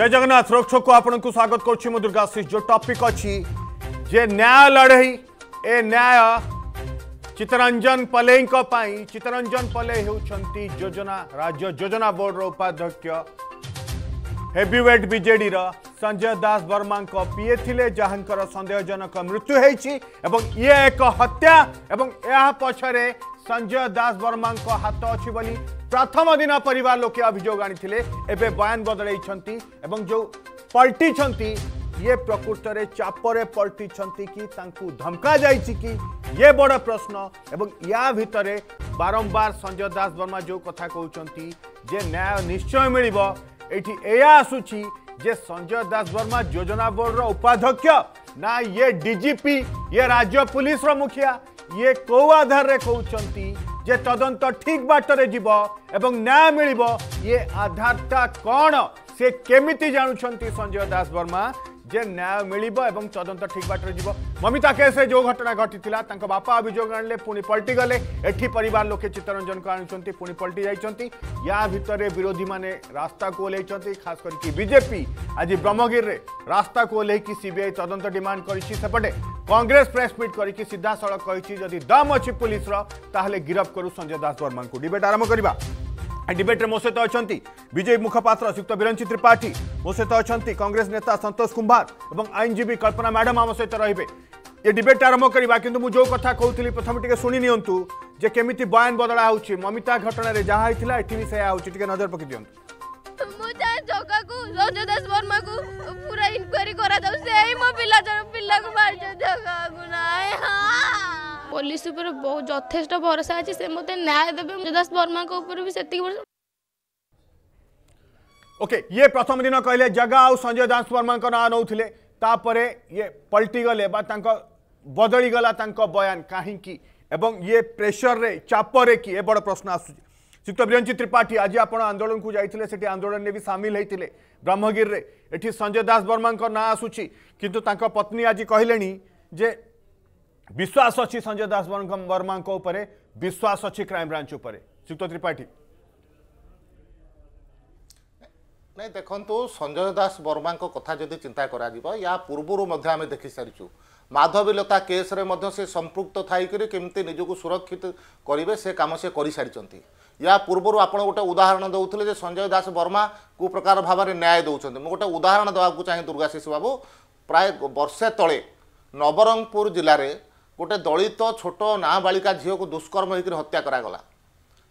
जय जगन्नाथ रोक छोक आपको स्वागत कर दुर्गाशीष जो टपिक अच्छी जे न्याय लड़ई ए न्याय चित्तरंजन पले चित्तरंजन पले होती योजना राज्य योजना बोर्ड उपाध्यक्ष हेवीवेट विजेडर संजय दास वर्मा पीए थे जहां संदेहजनक मृत्यु होती ये एक हत्या एवं यह पक्ष ସଞ୍ଜୟ ଦାସ ବର୍ମାଙ୍କ ହାତ ଅଛି ବୋଲି ପ୍ରଥମ ଦିନ ପରିବାର ଲୋକେ ଅଭିଯୋଗ ଆଣିଥିଲେ ଏବେ ବୟାନ ବଦଳେଇଛନ୍ତି ଏବଂ ଯେଉଁ ପଲଟିଛନ୍ତି ଇଏ ପ୍ରକୃତରେ ଚାପରେ ପଲଟିଛନ୍ତି କି ତାଙ୍କୁ ଧମକା ଯାଇଛି କି ଇଏ ବଡ଼ ପ୍ରଶ୍ନ ଏବଂ ୟା ଭିତରେ ବାରମ୍ବାର ସଞ୍ଜୟ ଦାସ ବର୍ମା ଯେଉଁ କଥା କହୁଛନ୍ତି ଯେ ନ୍ୟାୟ ନିଶ୍ଚୟ ମିଳିବ ଏଇଠି ଏହା ଆସୁଛି ଯେ ସଞ୍ଜୟ ଦାସ ବର୍ମା ଯୋଜନା ବୋର୍ଡର ଉପାଧ୍ୟକ୍ଷ ନା ଇଏ ଡିଜିପି ଇଏ ରାଜ୍ୟ ପୁଲିସର ମୁଖିଆ ଇଏ କୋଉ ଆଧାରରେ କହୁଛନ୍ତି ଯେ ତଦନ୍ତ ଠିକ୍ ବାଟରେ ଯିବ ଏବଂ ନ୍ୟାୟ ମିଳିବ ଇଏ ଆଧାରଟା କ'ଣ ସେ କେମିତି ଜାଣୁଛନ୍ତି ସଞ୍ଜୟ ଦାସ ବର୍ମା जे न्याय मिल तदंत ठीक बाटर जीव ममिता केस जो घटना घटी बापा अभोग आणले पुणी पलटि पर लोके चित्तरंजन को आणुंट पुणी पलटि जाते विरोधी मैंने रास्ता को ओह्ल खास करजेपी आज ब्रह्मगिर रास्ता को ओह्लैकी सीबीआई तदंत डिमाण करपटे कांग्रेस प्रेस मिट कर सीधा सड़क कही दम अच्छी पुलिस गिरफ करू संजय दास वर्मा को डिबेट आरंभ करवा डिबेट मो सहित अच्छा বিজেপি মুখপাত্র শ্রীযুক্ত বীরঞ্জিত त्रिपाठी मो सहित अच्छा कंग्रेस नेता सतोष कुंभार और आईनजीवी कल्पना मैडम आम सहित রহবে ये डिबेट आरंभ करवा कि जो कथ कहती प्रथम टे शुणी निंतु बयान बदला हो ममिता घटन जहाँ होता ये भी सैया हो नजर पक दिं पुलिस बहुत जथेष भरोसा अच्छे से मतलब न्याय देबे रजदास वर्मा को भी सेति ओके ये प्रथम दिन कहले जगा आ संजय दास वर्मा ना नौले ये पलटिगले गला बयान कहीं एवं ये प्रेसर रे चापरे कि बड़ प्रश्न आसूँ श्रीयुक्त बिरंजी त्रिपाठी आज आप आंदोलन को जाते से आंदोलन में भी सामिल होते ब्रह्मगिर ये संजय दास वर्मा ना आसूँ कितु पत्नी आज कहले जे विश्वास अच्छी संजय दास वर्मा विश्वास अच्छी क्राइम ब्रांच त्रिपाठी ନାଇଁ ଦେଖନ୍ତୁ ସଞ୍ଜୟ ଦାସ ବର୍ମାଙ୍କ କଥା ଯଦି ଚିନ୍ତା କରାଯିବ ୟା ପୂର୍ବରୁ ମଧ୍ୟ ଆମେ ଦେଖିସାରିଛୁ ମାଧବୀ ଲତା କେସ୍ରେ ମଧ୍ୟ ସେ ସମ୍ପୃକ୍ତ ଥାଇକରି କେମିତି ନିଜକୁ ସୁରକ୍ଷିତ କରିବେ ସେ କାମ ସେ କରିସାରିଛନ୍ତି ୟା ପୂର୍ବରୁ ଆପଣ ଗୋଟେ ଉଦାହରଣ ଦେଉଥିଲେ ଯେ ସଞ୍ଜୟ ଦାସ ବର୍ମା କେଉଁ ପ୍ରକାର ଭାବରେ ନ୍ୟାୟ ଦେଉଛନ୍ତି ମୁଁ ଗୋଟେ ଉଦାହରଣ ଦେବାକୁ ଚାହେଁ ଦୁର୍ଗାଶିଷୀ ବାବୁ ପ୍ରାୟ ବର୍ଷେ ତଳେ ନବରଙ୍ଗପୁର ଜିଲ୍ଲାରେ ଗୋଟେ ଦଳିତ ଛୋଟ ନାବାଳିକା ଝିଅକୁ ଦୁଷ୍କର୍ମ ହେଇକରି ହତ୍ୟା କରାଗଲା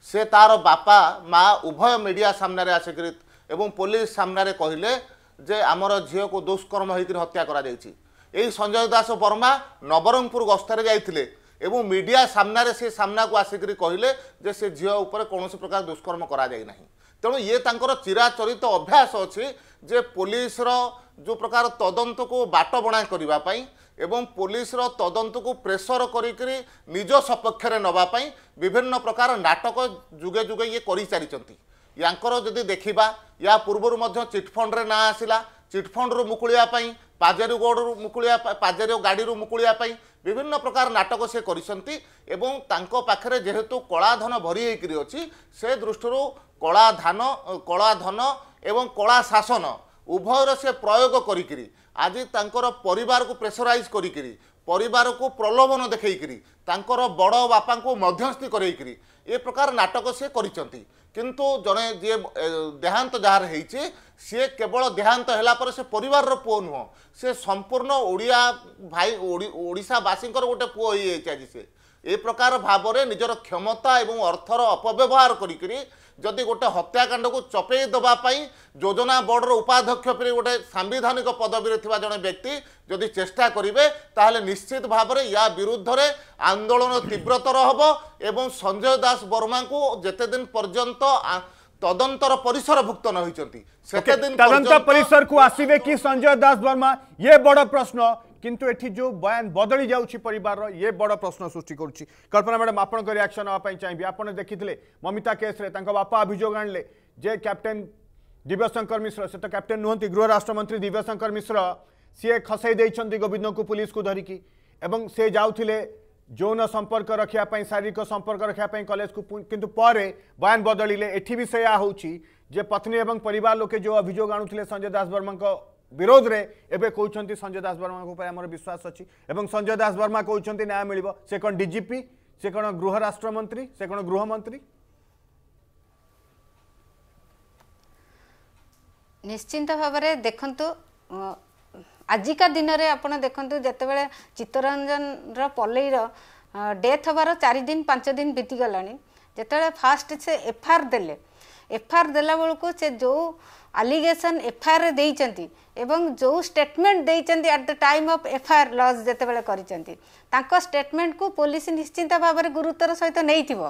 ସେ ତାର ବାପା ମା ଉଭୟ ମିଡ଼ିଆ ସାମ୍ନାରେ ଆସିକରି এবং ପୋଲିସ ସାମ୍ନାରେ କହିଲେ ଯେ ଆମର ଝିଅକୁ ଦୁଷ୍କର୍ମ ହୋଇକରି ହତ୍ୟା କରାଯାଇଛି ଏହି ସଞ୍ଜୟ ଦାସ ବର୍ମା ନବରଙ୍ଗପୁର ଗସ୍ତରେ ଯାଇଥିଲେ ଏବଂ ମିଡ଼ିଆ ସାମ୍ନାରେ ସେ ସାମ୍ନାକୁ ଆସିକରି କହିଲେ ଯେ ସେ ଝିଅ ଉପରେ କୌଣସି ପ୍ରକାର ଦୁଷ୍କର୍ମ କରାଯାଇ ନାହିଁ ତେଣୁ ଇଏ ତାଙ୍କର ଚିରାଚରିତ ଅଭ୍ୟାସ ଅଛି ଯେ ପୋଲିସର ଯେଉଁ ପ୍ରକାର ତଦନ୍ତକୁ ବାଟବଣା କରିବା ପାଇଁ ଏବଂ ପୋଲିସର ତଦନ୍ତକୁ ପ୍ରେସର କରିକିରି ନିଜ ସପକ୍ଷରେ ନେବା ପାଇଁ ବିଭିନ୍ନ ପ୍ରକାର ନାଟକ ଯୁଗେ ଯୁଗେ ଇଏ କରିସାରିଛନ୍ତି ୟାଙ୍କର ଯଦି ଦେଖିବା ୟା ପୂର୍ବରୁ ମଧ୍ୟ ଚିଟ୍ଫଣ୍ଡରେ ନାଁ ଆସିଲା ଚିଟ୍ଫଣ୍ଡରୁ ମୁକୁଳିବା ପାଇଁ ପାଜେରୀ ଗୋଡ଼ରୁ ମୁକୁଳିବା ପାଇଁ ପାଜେରୀ ଗାଡ଼ିରୁ ମୁକୁଳିବା ପାଇଁ ବିଭିନ୍ନ ପ୍ରକାର ନାଟକ ସେ କରିଛନ୍ତି ଏବଂ ତାଙ୍କ ପାଖରେ ଯେହେତୁ କଳାଧନ ଭରି ହୋଇକରି ଅଛି ସେ ଦୃଷ୍ଟିରୁ କଳାଧାନ କଳାଧନ ଏବଂ କଳା ଶାସନ ଉଭୟର ସେ ପ୍ରୟୋଗ କରିକିରି ଆଜି ତାଙ୍କର ପରିବାରକୁ ପ୍ରେସରାଇଜ୍ କରିକିରି ପରିବାରକୁ ପ୍ରଲୋଭନ ଦେଖାଇକରି ତାଙ୍କର ବଡ଼ ବାପାଙ୍କୁ ମଧ୍ୟସ୍ଥି କରାଇକିରି ଏ ପ୍ରକାର ନାଟକ ସେ କରିଛନ୍ତି কিন্তু জনে যিয়ে দেহান্ত যার হয়েছে সি কেবল দেহান্ত হলাপরে সে পরিবারর পুয় নুহ সে সম্পূর্ণ ওড়িয়া ভাই ওড়িশাবাসীঙ্কর গোটে পুয় হয়ে যাইছে আজ সে এ প্রকার ভাবরে নিজের ক্ষমতা এবং অর্থর অপব্যবহার করিকি ଯଦି ଗୋଟେ ହତ୍ୟାକାଣ୍ଡକୁ ଚପେଇ ଦେବା ପାଇଁ ଯୋଜନା ବୋର୍ଡର ଉପାଧ୍ୟକ୍ଷ ପରି ଗୋଟେ ସାମ୍ବିଧାନିକ ପଦବୀରେ ଥିବା ଜଣେ ବ୍ୟକ୍ତି ଯଦି ଚେଷ୍ଟା କରିବେ ତାହେଲେ ନିଶ୍ଚିତ ଭାବରେ ୟା ବିରୁଦ୍ଧରେ ଆନ୍ଦୋଳନ ତୀବ୍ରତର ହେବ ଏବଂ ସଞ୍ଜୟ ଦାସ ବର୍ମାଙ୍କୁ ଯେତେଦିନ ପର୍ଯ୍ୟନ୍ତ ତଦନ୍ତର ପରିସର ଭୁକ୍ତ ନ ହୋଇଛନ୍ତି ସେତେଦିନ ତଦନ୍ତ ପରିସରକୁ ଆସିବେ କି ସଞ୍ଜୟ ଦାସ ବର୍ମା ଇଏ ବଡ଼ ପ୍ରଶ୍ନ किंतु एटी जो बयान बदली जाऊँ पर ये बड़ प्रश्न सृष्टि करल्पना मैडम आपण रियाक्शन नाप चाहिए आप देखी ममिता केस्रे बापा अभोग आणले जे कैप्टेन दिव्यशंकर मिश्र से तो कैप्टेन नुहति गृह मंत्री दिव्यशंकर मिश्र सीए खसई गोविंद को पुलिस को धरिकी एवं से जाते जौन संपर्क रखापी शारीरिक संपर्क रखापी कलेज को कि बयान बदलें एटी भी से पत्नी और परिवार लोके जो अभोग आणुते संजय दास वर्मा को ବିରୋଧରେ ଏବେ କହୁଛନ୍ତି ସଞ୍ଜୟ ଦାସବର୍ମାଙ୍କ ଉପରେ ଆମର ବିଶ୍ୱାସ ଅଛି ଏବଂ ସଞ୍ଜୟ ଦାସବର୍ମା କହୁଛନ୍ତି ନ୍ୟାୟ ମିଳିବ ସେ କ'ଣ ଡିଜିପି ସେ କ'ଣ ଗୃହ ରାଷ୍ଟ୍ରମନ୍ତ୍ରୀ ସେ କ'ଣ ଗୃହମନ୍ତ୍ରୀ ନିଶ୍ଚିନ୍ତ ଭାବରେ ଦେଖନ୍ତୁ ଆଜିକା ଦିନରେ ଆପଣ ଦେଖନ୍ତୁ ଯେତେବେଳେ ଚିତ୍ତରଞ୍ଜନର ପଲେଇର ଡେଥ୍ ହେବାର ଚାରି ଦିନ ପାଞ୍ଚ ଦିନ ବିତିଗଲାଣି ଯେତେବେଳେ ଫାଷ୍ଟ ସେ ଏଫ୍ଆଇଆର୍ ଦେଲେ ଏଫ୍ଆଇଆର୍ ଦେଲା ବେଳକୁ ସେ ଯେଉଁ ଆଲିଗେସନ୍ ଏଫ୍ଆଇଆର୍ରେ ଦେଇଛନ୍ତି ଏବଂ ଯେଉଁ ଷ୍ଟେଟମେଣ୍ଟ ଦେଇଛନ୍ତି at the time of FIR lodge ଯେତେବେଳେ କରିଛନ୍ତି ତାଙ୍କ ଷ୍ଟେଟମେଣ୍ଟକୁ ପୋଲିସ ନିଶ୍ଚିନ୍ତ ଭାବରେ ଗୁରୁତ୍ୱର ସହିତ ନେଇଥିବ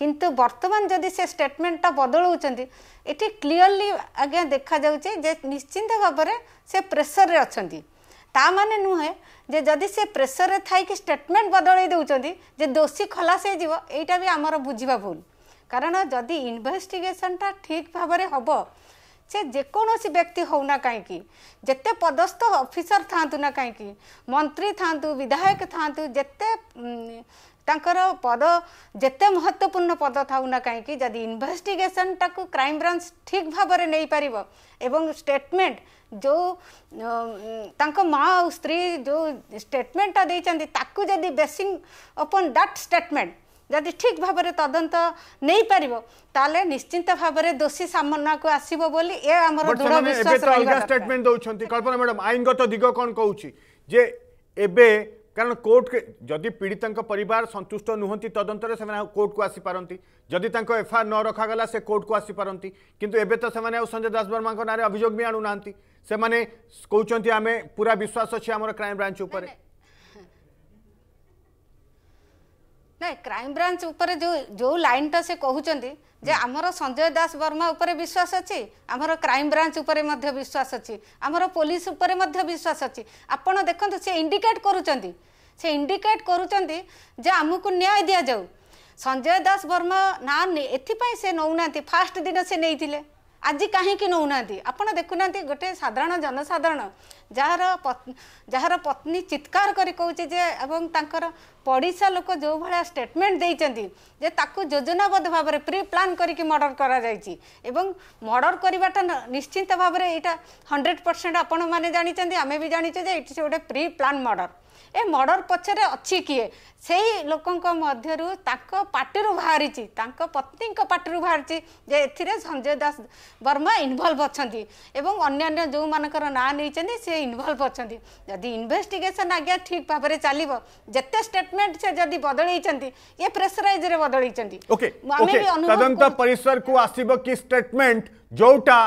କିନ୍ତୁ ବର୍ତ୍ତମାନ ଯଦି ସେ ଷ୍ଟେଟମେଣ୍ଟଟା ବଦଳାଉଛନ୍ତି ଏଠି କ୍ଲିଅରଲି ଆଜ୍ଞା ଦେଖାଯାଉଛି ଯେ ନିଶ୍ଚିନ୍ତ ଭାବରେ ସେ ପ୍ରେସରରେ ଅଛନ୍ତି ତା ମାନେ ନୁହେଁ ଯେ ଯଦି ସେ ପ୍ରେସରରେ ଥାଇକି ଷ୍ଟେଟମେଣ୍ଟ ବଦଳେଇ ଦେଉଛନ୍ତି ଯେ ଦୋଷୀ ଖଲାସ ହେଇଯିବ ଏଇଟା ବି ଆମର ବୁଝିବା ଭୁଲ କାରଣ ଯଦି ଇନଭେଷ୍ଟିଗେସନ୍ଟା ଠିକ୍ ଭାବରେ ହେବ से जेकोसी व्यक्ति होना कहीं जिते पदस्थ अफिसर था कहीं मंत्री था विधायक था जिते पद जिते महत्वपूर्ण पद था कहीं जदि इनभेस्टिगेसन टाकू क्राइम ब्रांच ठीक भाव नहीं पार एवं स्टेटमेंट जो माँ और स्त्री जो स्टेटमेंट देखते बेसींग अपन दैट स्टेटमेंट ଯଦି ଠିକ୍ ଭାବରେ ତଦନ୍ତ ନେଇପାରିବ ତାହେଲେ ନିଶ୍ଚିନ୍ତ ଭାବରେ ଦୋଷୀ ସାମନାକୁ ଆସିବ ବୋଲି ଏ ଆମର ଦୃଢ଼ ବିଶ୍ୱାସ ରହିବା স্টেটমেন্ট ଦେଉଛନ୍ତି କଳ୍ପନା ম্যাডাম ଆଇନଗତ ଦିଗ କ'ଣ କହୁଛି ଯେ ଏବେ কারণ কোর্ট যদি পীড়িতাঙ্ক পরিবার সন্তুষ্ট নুহতি তদন্তরে কো আসি পারন্তি যদি তাঙ্ক এফআর ন গলা সে আসি পারন্তি কিন্তু এবে তো সেমানে সঞ্জয় দাসবর্মা নারে অভিযোগ বি আনু না সেমানে কউচন্তি আমি পুরা বিশ্বাস আছে আমার ক্রাইম ব্রাঞ্চ উপরে ନାଇଁ କ୍ରାଇମବ୍ରାଞ୍ଚ ଉପରେ ଯେଉଁ ଯେଉଁ ଲାଇନ୍ଟା ସେ କହୁଛନ୍ତି ଯେ ଆମର ସଞ୍ଜୟ ଦାସ ବର୍ମା ଉପରେ ବିଶ୍ୱାସ ଅଛି ଆମର କ୍ରାଇମବ୍ରାଞ୍ଚ ଉପରେ ମଧ୍ୟ ବିଶ୍ୱାସ ଅଛି ଆମର ପୋଲିସ ଉପରେ ମଧ୍ୟ ବିଶ୍ୱାସ ଅଛି ଆପଣ ଦେଖନ୍ତୁ ସେ ଇଣ୍ଡିକେଟ୍ କରୁଛନ୍ତି ସେ ଇଣ୍ଡିକେଟ୍ କରୁଛନ୍ତି ଯେ ଆମକୁ ନ୍ୟାୟ ଦିଆଯାଉ ସଞ୍ଜୟ ଦାସ ବର୍ମା ନା ଏଥିପାଇଁ ସେ ନେଉନାହାନ୍ତି ଫାର୍ଷ୍ଟ ଦିନ ସେ ନେଇଥିଲେ ଆଜି କାହିଁକି ନେଉନାହାନ୍ତି ଆପଣ ଦେଖୁନାହାନ୍ତି ଗୋଟେ ସାଧାରଣ ଜନସାଧାରଣ যার যার পত্নী চিৎকার করে কৌছে যে এবং তাঁর পড়িশা লোক যে ভাড়া স্টেটমেন্ট দিয়েছেন যে তাকে যোজনাবদ্ধ ভাবে প্রি প্লান করিকি মর্ডর করা যাইছি এবং মর্ডর করাটা নিশ্চিন্ত ভাবে এইটা হন্ড্রেড পরসেন্ট আপন মানে জাঁচান আমি বি জাঁচে যে এটি সে গোটে প্রি প্লান মর্ডর ଏ ମର୍ଡର ପଛରେ ଅଛି କିଏ ସେଇ ଲୋକଙ୍କ ମଧ୍ୟରୁ ତାଙ୍କ ପାଟିରୁ ବାହାରିଛି ତାଙ୍କ ପତ୍ନୀଙ୍କ ପାଟିରୁ ବାହାରିଛି ଯେ ଏଥିରେ ସଞ୍ଜୟ ଦାସ ବର୍ମା ଇନଭଲ୍ଭ ଅଛନ୍ତି ଏବଂ ଅନ୍ୟାନ୍ୟ ଯେଉଁମାନଙ୍କର ନାଁ ନେଇଛନ୍ତି ସେ इनवल्व अच्छा जदि इनभेटिगेसन आज्ञा ठीक भाव में चलो जिते स्टेटमेंट से जब बदल ये বদলাইছেন बदल পরিসর কু আসব কি স্টেটমেন্ট যোটা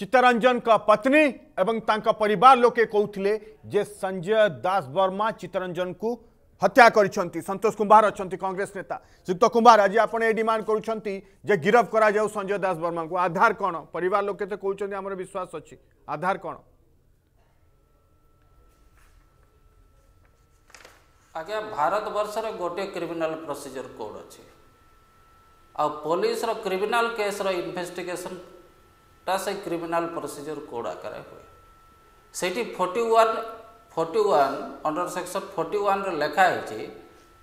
चित्तरंजन का पत्नी एवं तांका परिवार लोके कहते जे संजय दास वर्मा चित्तरंजन को हत्या कर संतोष कुंभार अच्छा कांग्रेस नेता युक्त कुंभार आज आप डिमाण कर गिरफ्त कर संजय दास वर्मा को आधार कौन पर लोके तो कहते आम विश्वास अच्छी आधार कौन ଆଜ୍ଞା ଭାରତବର୍ଷରେ ଗୋଟିଏ କ୍ରିମିନାଲ୍ ପ୍ରୋସିଜର୍ କୋଡ଼୍ ଅଛି ଆଉ ପୋଲିସର କ୍ରିମିନାଲ୍ କେସ୍ର ଇନଭେଷ୍ଟିଗେସନ୍ଟା ସେ କ୍ରିମିନାଲ୍ ପ୍ରୋସିଜର୍ କୋଡ଼୍ ଆକାରରେ ହୁଏ ସେଇଠି forty one forty one under section forty ୱାନ୍ରେ ଲେଖା ହେଇଛି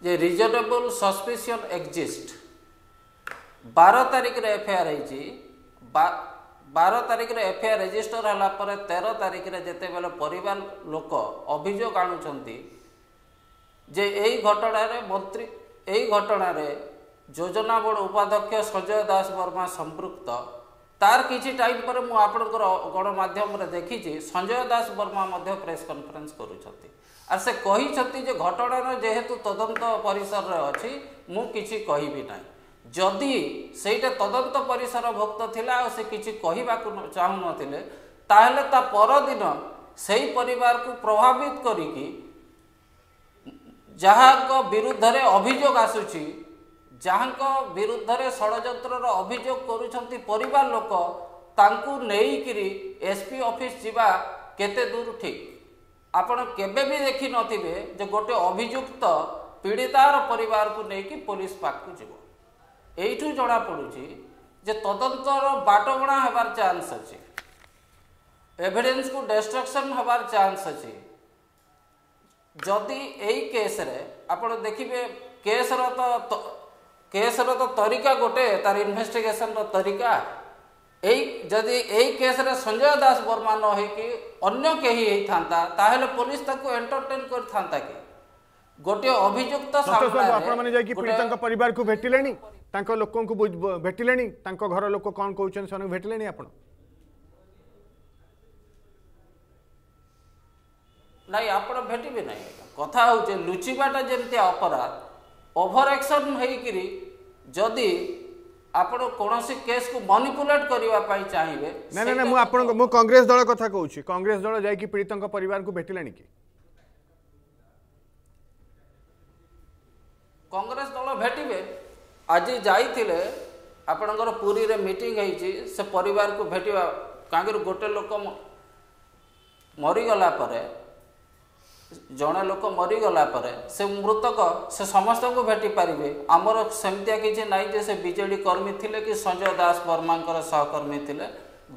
ଯେ ରିଜନେବୁଲ୍ ସସ୍ପିସିଅନ୍ ଏକ୍ଜିଷ୍ଟ ବାର ତାରିଖରେ ଏଫଆଇଆର୍ ହେଇଛି ବାର ତାରିଖରେ ଏଫଆଇଆର୍ ରେଜିଷ୍ଟର ହେଲା ପରେ ତେର ତାରିଖରେ ଯେତେବେଳେ ପରିବାର ଲୋକ ଅଭିଯୋଗ ଆଣୁଛନ୍ତି ଯେ ଏଇ ଘଟଣାରେ ମନ୍ତ୍ରୀ ଏଇ ଘଟଣାରେ ଯୋଜନା ବୋର୍ଡ ଉପାଧ୍ୟକ୍ଷ ସଞ୍ଜୟ ଦାସ ବର୍ମା ସମ୍ପୃକ୍ତ ତାର କିଛି ଟାଇମ୍ ପରେ ମୁଁ ଆପଣଙ୍କର ଗଣମାଧ୍ୟମରେ ଦେଖିଛି ସଞ୍ଜୟ ଦାସ ବର୍ମା ମଧ୍ୟ ପ୍ରେସ୍ କନ୍ଫରେନ୍ସ କରୁଛନ୍ତି ଆର୍ ସେ କହିଛନ୍ତି ଯେ ଘଟଣାର ଯେହେତୁ ତଦନ୍ତ ପରିସରରେ ଅଛି ମୁଁ କିଛି କହିବି ନାହିଁ ଯଦି ସେଇଟା ତଦନ୍ତ ପରିସର ଭକ୍ତ ଥିଲା ଆଉ ସେ କିଛି କହିବାକୁ ଚାହୁଁନଥିଲେ ତାହେଲେ ତା ପରଦିନ ସେଇ ପରିବାରକୁ ପ୍ରଭାବିତ କରିକି ଯାହାଙ୍କ ବିରୁଦ୍ଧରେ ଅଭିଯୋଗ ଆସୁଛି ଯାହାଙ୍କ ବିରୁଦ୍ଧରେ ଷଡ଼ଯନ୍ତ୍ରର ଅଭିଯୋଗ କରୁଛନ୍ତି ପରିବାର ଲୋକ ତାଙ୍କୁ ନେଇକିରି ଏସ୍ ପି ଅଫିସ୍ ଯିବା କେତେ ଦୂର ଠିକ୍ ଆପଣ କେବେ ବି ଦେଖିନଥିବେ ଯେ ଗୋଟେ ଅଭିଯୁକ୍ତ ପୀଡ଼ିତାର ପରିବାରକୁ ନେଇକି ପୋଲିସ ପାଖକୁ ଯିବ ଏଇଠୁ ଜଣାପଡ଼ୁଛି ଯେ ତଦନ୍ତର ବାଟବଣା ହେବାର ଚାନ୍ସ ଅଛି ଏଭିଡେନ୍ସକୁ ଡେଷ୍ଟ୍ରକ୍ସନ୍ ହେବାର ଚାନ୍ସ ଅଛି जदि येस्रे आप देखिए केस्र तो केस्र तो तरीका गोटे तार इनभेस्टिगेसन ररिका यदि येस्रे संजय दास बर्मा न होने के ताहले पुलिस एंटरटेन कर गोटे अभिजुक्त परिवार भेटिले लोक भेटिले घर लोक कौन कहते भेटिले आपड़ ନାଇଁ ଆପଣ ଭେଟିବେ ନାହିଁ କଥା ହେଉଛି ଲୁଚିବାଟା ଯେମିତି ଅପରାଧ ଓଭର ଆକ୍ସନ୍ ହେଇକିରି ଯଦି ଆପଣ କୌଣସି କେସ୍କୁ ମନିପୁଲେଟ୍ କରିବା ପାଇଁ ଚାହିଁବେ ନାଇଁ ନାଇଁ ମୁଁ ଆପଣଙ୍କ ମୁଁ କଂଗ୍ରେସ ଦଳ କଥା କହୁଛି କଂଗ୍ରେସ ଦଳ ଯାଇକି ପୀଡ଼ିତଙ୍କ ପରିବାରକୁ ଭେଟିଲାଣି କି କଂଗ୍ରେସ ଦଳ ଭେଟିବେ ଆଜି ଯାଇଥିଲେ ଆପଣଙ୍କର ପୁରୀରେ ମିଟିଂ ହେଇଛି ସେ ପରିବାରକୁ ଭେଟିବା କାହିଁକିନା ଗୋଟେ ଲୋକ ମରିଗଲା ପରେ ଜଣେ ଲୋକ ମରିଗଲା ପରେ ସେ ମୃତକ ସେ ସମସ୍ତଙ୍କୁ ଭେଟି ପାରିବେ ଆମର ସେମିତିଆ କିଛି ନାହିଁ ଯେ ସେ ବିଜେଡ଼ି କର୍ମୀ ଥିଲେ କି ସଞ୍ଜୟ ଦାସ ବର୍ମାଙ୍କର ସହକର୍ମୀ ଥିଲେ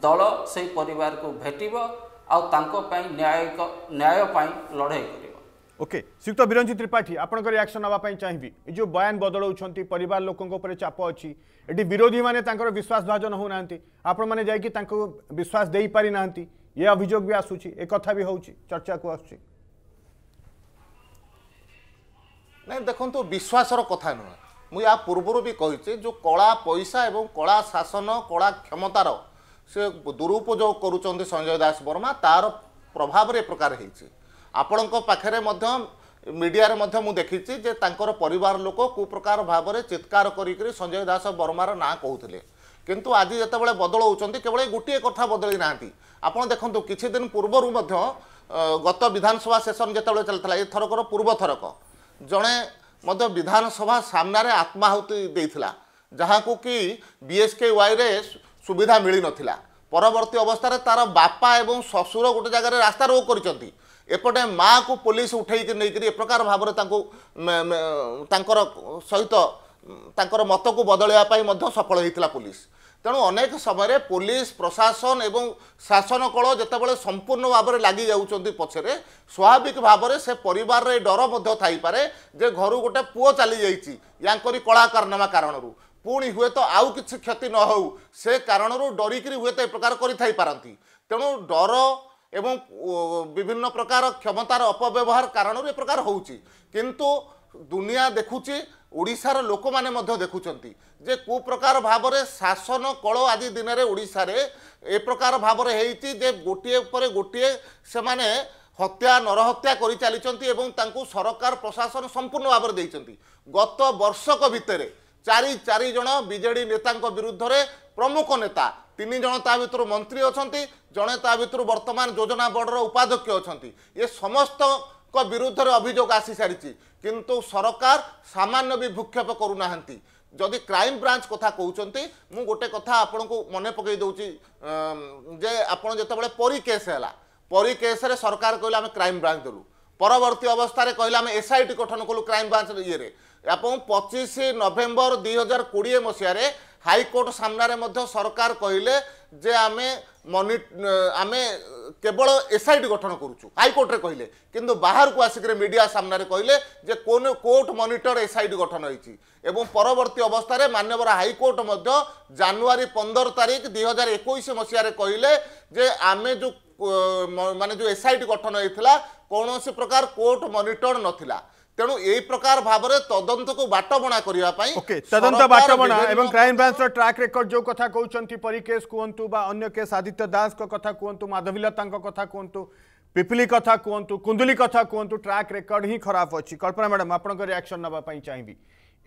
ଦଳ ସେଇ ପରିବାରକୁ ଭେଟିବ ଆଉ ତାଙ୍କ ପାଇଁ ନ୍ୟାୟିକ ନ୍ୟାୟ ପାଇଁ ଲଢ଼େଇ କରିବ ଓକେ ଶ୍ରୀକ୍ତ ବିରଞ୍ଜିତ ତ୍ରିପାଠୀ ଆପଣଙ୍କ ରିଆକ୍ସନ୍ ନେବା ପାଇଁ ଚାହିଁବି ଏ ଯେଉଁ ବୟାନ ବଦଳଉଛନ୍ତି ପରିବାର ଲୋକଙ୍କ ଉପରେ ଚାପ ଅଛି ଏଠି ବିରୋଧୀମାନେ ତାଙ୍କର ବିଶ୍ୱାସ ଭାଜନ ହେଉନାହାନ୍ତି ଆପଣମାନେ ଯାଇକି ତାଙ୍କୁ ବିଶ୍ୱାସ ଦେଇପାରିନାହାନ୍ତି ଏ ଅଭିଯୋଗ ବି ଆସୁଛି ଏ କଥା ବି ହେଉଛି ଚର୍ଚ୍ଚାକୁ ଆସୁଛି ନାଇଁ ଦେଖନ୍ତୁ ବିଶ୍ୱାସର କଥା ନୁହେଁ ମୁଁ ୟା ପୂର୍ବରୁ ବି କହିଛି ଯେଉଁ କଳା ପଇସା ଏବଂ କଳା ଶାସନ କଳା କ୍ଷମତାର ସେ ଦୁରୁପଯୋଗ କରୁଛନ୍ତି ସଞ୍ଜୟ ଦାସ ବର୍ମା ତା'ର ପ୍ରଭାବରେ ଏ ପ୍ରକାର ହେଇଛି ଆପଣଙ୍କ ପାଖରେ ମଧ୍ୟ ମିଡ଼ିଆରେ ମଧ୍ୟ ମୁଁ ଦେଖିଛି ଯେ ତାଙ୍କର ପରିବାର ଲୋକ କେଉଁ ପ୍ରକାର ଭାବରେ ଚିତ୍କାର କରିକିରି ସଞ୍ଜୟ ଦାସ ବର୍ମାର ନାଁ କହୁଥିଲେ କିନ୍ତୁ ଆଜି ଯେତେବେଳେ ବଦଳଉଛନ୍ତି କେବଳ ଗୋଟିଏ କଥା ବଦଳି ନାହାନ୍ତି ଆପଣ ଦେଖନ୍ତୁ କିଛି ଦିନ ପୂର୍ବରୁ ମଧ୍ୟ ଗତ ବିଧାନସଭା ସେସନ୍ ଯେତେବେଳେ ଚାଲିଥିଲା ଏଥରକର ପୂର୍ବ ଥରକ ଜଣେ ମଧ୍ୟ ବିଧାନସଭା ସାମ୍ନାରେ ଆତ୍ମାହୁତି ଦେଇଥିଲା ଯାହାକୁ କି ବିଏସ୍କେ ୱାଇରେ ସୁବିଧା ମିଳିନଥିଲା ପରବର୍ତ୍ତୀ ଅବସ୍ଥାରେ ତା'ର ବାପା ଏବଂ ଶ୍ୱଶୁର ଗୋଟେ ଜାଗାରେ ରାସ୍ତା ରୋକ କରିଛନ୍ତି ଏପଟେ ମାଆକୁ ପୋଲିସ ଉଠେଇକି ନେଇକରି ଏପ୍ରକାର ଭାବରେ ତାଙ୍କୁ ତାଙ୍କର ସହିତ ତାଙ୍କର ମତକୁ ବଦଳାଇବା ପାଇଁ ମଧ୍ୟ ସଫଳ ହୋଇଥିଲା ପୋଲିସ তেমন অনেক সময় পুলিশ প্রশাসন এবং শাসনকল যেতবে সম্পূর্ণ ভাবে লাগি যাচ্ছেন পছরে স্বাভাবিক ভাবে সে পরিবার ডর থাইপরে যে ঘর গোটে পুয় চালি যাই ইয়াঙ্করি কলাকারনামা কারণর পুঁ হুয়েত আউ কিছু ক্ষতি ন হো সে কারণর ডরিকি হুয়েত এ প্রকার করে থাইপারতি তেমন ডর এবং বিভিন্ন প্রকার ক্ষমতার অপব্যবহার কারণর এ প্রকার হচ্ছে কিন্তু দুনিয়া দেখুছে ଓଡ଼ିଶାର ଲୋକମାନେ ମଧ୍ୟ ଦେଖୁଛନ୍ତି ଯେ କେଉଁ ପ୍ରକାର ଭାବରେ ଶାସନ କଳ ଆଜି ଦିନରେ ଓଡ଼ିଶାରେ ଏ ପ୍ରକାର ଭାବରେ ହେଇଛି ଯେ ଗୋଟିଏ ପରେ ଗୋଟିଏ ସେମାନେ ହତ୍ୟା ନରହତ୍ୟା କରି ଚାଲିଛନ୍ତି ଏବଂ ତାଙ୍କୁ ସରକାର ପ୍ରଶାସନ ସମ୍ପୂର୍ଣ୍ଣ ଭାବରେ ଦେଇଛନ୍ତି ଗତ ବର୍ଷକ ଭିତରେ ଚାରି ଚାରି ଜଣ ବିଜେଡ଼ି ନେତାଙ୍କ ବିରୁଦ୍ଧରେ ପ୍ରମୁଖ ନେତା ତିନି ଜଣ ତା ଭିତରୁ ମନ୍ତ୍ରୀ ଅଛନ୍ତି ଜଣେ ତା ଭିତରୁ ବର୍ତ୍ତମାନ ଯୋଜନା ବୋର୍ଡ଼ର ଉପାଧ୍ୟକ୍ଷ ଅଛନ୍ତି ଏ ସମସ୍ତ ଙ୍କ ବିରୁଦ୍ଧରେ ଅଭିଯୋଗ ଆସିସାରିଛି କିନ୍ତୁ ସରକାର ସାମାନ୍ୟ ବି ଭୂକ୍ଷେପ କରୁନାହାନ୍ତି ଯଦି କ୍ରାଇମବ୍ରାଞ୍ଚ କଥା କହୁଛନ୍ତି ମୁଁ ଗୋଟେ କଥା ଆପଣଙ୍କୁ ମନେ ପକାଇ ଦେଉଛି ଯେ ଆପଣ ଯେତେବେଳେ ପରୀ କେସ୍ ହେଲା ପରୀ କେସ୍ରେ ସରକାର କହିଲେ ଆମେ କ୍ରାଇମବ୍ରାଞ୍ଚ ଦେଲୁ ପରବର୍ତ୍ତୀ ଅବସ୍ଥାରେ କହିଲେ ଆମେ ଏସ୍ଆଇଟି ଗଠନ କଲୁ କ୍ରାଇମବ୍ରାଞ୍ଚ ଇଏରେ ଏବଂ ପଚିଶ ନଭେମ୍ବର ଦୁଇ ହଜାର କୋଡ଼ିଏ ମସିହାରେ ହାଇକୋର୍ଟ ସାମ୍ନାରେ ମଧ୍ୟ ସରକାର କହିଲେ ଯେ ଆମେ মনি আমি কেবল এসআইটি গঠন করুছু হাইকোর্টে কহিলে কিন্তু বাহারকু আসিকি মিডিয়া সামনার কহিলে যে কোন কোর্ট মনিটর এসআইটি গঠন হয়েছি এবং পরবর্তী অবস্থায় মানবর হাইকোর্ট মধ্য জানুয়ারি পনেরো তারিখ দুই হাজার একুশ মশিয়ার কহিলে যে আমি যে মানে যে এসআইটি গঠন হয়েছিল কৌশি প্রকার কোর্ট মনিটর নথিলা। তেণু এই প্রকার ভাবে তদন্তক বনা করা ওকে তদন্ত বনা এবং ক্রাইম ব্রাঞ্চর ট্রাক রেকর্ড যে কথা কৌঁচি পরিকেস কুহতু বা অন্য কেস আদিত্য দাস কথা কুহতু মাধবীলতা কথা কুহতু পিপিলি কথা কুহতু কুন্দুলি কথা কুহতু ট্রাক রেকর্ড হি খারাপ অল্পনা ম্যাডাম আপনার রিয়াকশন নেওয়া চাইবি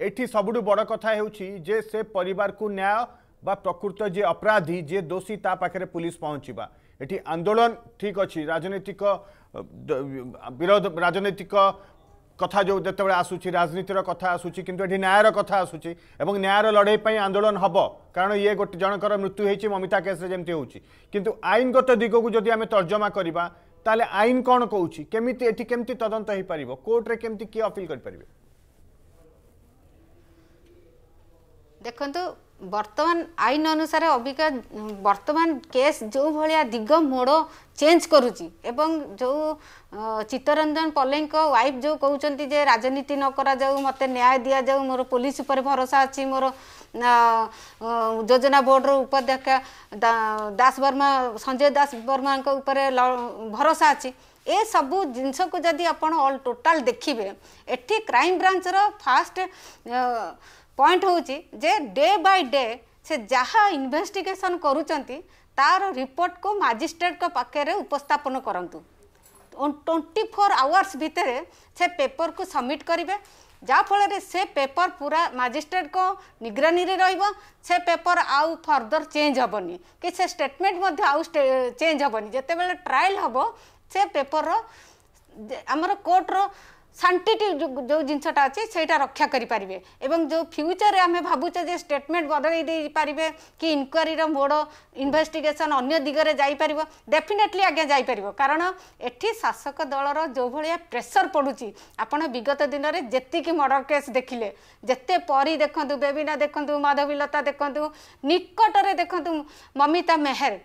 এটি সবুঠু বড় কথা হচ্ছে যে সে পরিবারকু ন্যায় বা প্রকৃত যে অপরাধী যে দোষী তা পাখে পুলিশ পৌঁছবা এটি আন্দোলন ঠিক অছি রাজনৈতিক বিরোধ রাজনৈতিক কথা যে যেতবে আসুচি রাজনীতির কথা আসুচি কিন্তু এটি ন্যায়ের কথা আসুচি এবং ন্যায়ের লড়াই আন্দোলন হব কারণ ইয়ে গোটে জনকর মৃত্যু হয়েছে মমিতা কেসে যেমতি হচ্ছে কিন্তু আইনগত দিগকু যদি আমি তর্জমা করা তাহলে আইন কন কৌছি কেমিতি এটি কমিটি তদন্ত হয়ে পারিব কোর্টরে কমিটি কি অপিল করে পারিবে দেখন্তু ବର୍ତ୍ତମାନ ଆଇନ ଅନୁସାରେ ଅବିକା ବର୍ତ୍ତମାନ କେସ୍ ଯେଉଁ ଭଳିଆ ଦିଗ ମୋଡ଼ ଚେଞ୍ଜ କରୁଛି ଏବଂ ଯେଉଁ ଚିତ୍ତରଞ୍ଜନ ପଲେଙ୍କ ୱାଇଫ୍ ଯେଉଁ କହୁଛନ୍ତି ଯେ ରାଜନୀତି ନ କରାଯାଉ ମୋତେ ନ୍ୟାୟ ଦିଆଯାଉ ମୋର ପୋଲିସ ଉପରେ ଭରସା ଅଛି ମୋର ଯୋଜନା ବୋର୍ଡ଼ର ଉପାଧ୍ୟକ୍ଷ ଦାସ ବର୍ମା ସଞ୍ଜୟ ଦାସ ବର୍ମାଙ୍କ ଉପରେ ଭରସା ଅଛି ଏସବୁ ଜିନିଷକୁ ଯଦି ଆପଣ ଅଲ୍ ଟୋଟାଲ୍ ଦେଖିବେ ଏଠି କ୍ରାଇମ୍ ବ୍ରାଞ୍ଚର ଫାଷ୍ଟ ପଏଣ୍ଟ ହେଉଛି ଯେ ଡେ ବାଇ ଡେ ସେ ଯାହା ଇନଭେଷ୍ଟିଗେସନ୍ କରୁଛନ୍ତି ତା'ର ରିପୋର୍ଟକୁ ମାଜିଷ୍ଟ୍ରେଟଙ୍କ ପାଖରେ ଉପସ୍ଥାପନ କରନ୍ତୁ ଟ୍ୱେଣ୍ଟି ଫୋର୍ ଆୱାର୍ସ ଭିତରେ ସେ ପେପର୍କୁ ସବମିଟ୍ କରିବେ ଯାହାଫଳରେ ସେ ପେପର୍ ପୁରା ମାଜିଷ୍ଟ୍ରେଟଙ୍କ ନିଗରାନୀରେ ରହିବ ସେ ପେପର୍ ଆଉ ଫର୍ଦର ଚେଞ୍ଜ ହେବନି କି ସେ ଷ୍ଟେଟମେଣ୍ଟ ମଧ୍ୟ ଆଉ ଚେଞ୍ଜ ହେବନି ଯେତେବେଳେ ଟ୍ରାଏଲ୍ ହେବ ସେ ପେପରର ଆମର କୋର୍ଟର ସାଇଣ୍ଟିଫିକ୍ ଯେଉଁ ଜିନିଷଟା ଅଛି ସେଇଟା ରକ୍ଷା କରିପାରିବେ ଏବଂ ଯେଉଁ ଫ୍ୟୁଚର୍ରେ ଆମେ ଭାବୁଛେ ଯେ ଷ୍ଟେଟମେଣ୍ଟ ବଦଳେଇ ଦେଇପାରିବେ କି ଇନକ୍ୱାରୀର ମୋଡ଼ ଇନଭେଷ୍ଟିଗେସନ୍ ଅନ୍ୟ ଦିଗରେ ଯାଇପାରିବ ଡେଫିନେଟଲି ଆଜ୍ଞା ଯାଇପାରିବ କାରଣ ଏଠି ଶାସକ ଦଳର ଯେଉଁଭଳିଆ ପ୍ରେସର୍ ପଡ଼ୁଛି ଆପଣ ବିଗତ ଦିନରେ ଯେତିକି ମର୍ଡ଼ର କେସ୍ ଦେଖିଲେ ଯେତେ ପରୀ ଦେଖନ୍ତୁ ବେବିନା ଦେଖନ୍ତୁ ମାଧବୀଲତା ଦେଖନ୍ତୁ ନିକଟରେ ଦେଖନ୍ତୁ ମମିତା ମେହେର